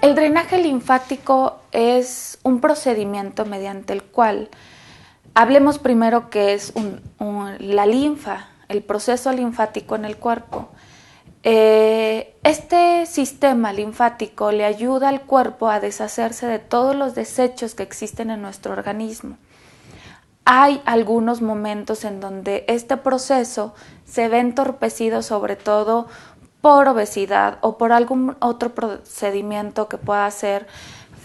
El drenaje linfático es un procedimiento mediante el cual hablemos primero que es la linfa, el proceso linfático en el cuerpo. Eh, este sistema linfático le ayuda al cuerpo a deshacerse de todos los desechos que existen en nuestro organismo hay algunos momentos en donde este proceso se ve entorpecido sobre todo por obesidad o por algún otro procedimiento que pueda ser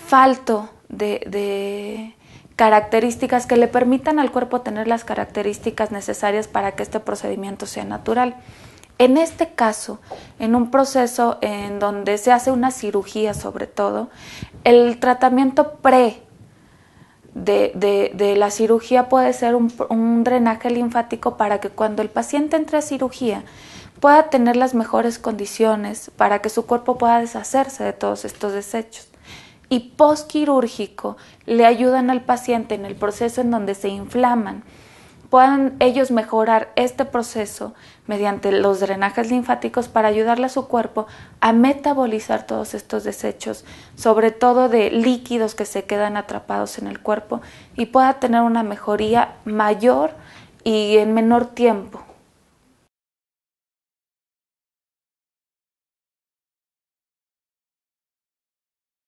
falto de, de características que le permitan al cuerpo tener las características necesarias para que este procedimiento sea natural. En este caso, en un proceso en donde se hace una cirugía sobre todo, el tratamiento pre de, la cirugía puede ser un, un, drenaje linfático para que cuando el paciente entre a cirugía pueda tener las mejores condiciones para que su cuerpo pueda deshacerse de todos estos desechos. Y postquirúrgico le ayudan al paciente en el proceso en donde se inflaman puedan ellos mejorar este proceso mediante los drenajes linfáticos para ayudarle a su cuerpo a metabolizar todos estos desechos, sobre todo de líquidos que se quedan atrapados en el cuerpo y pueda tener una mejoría mayor y en menor tiempo.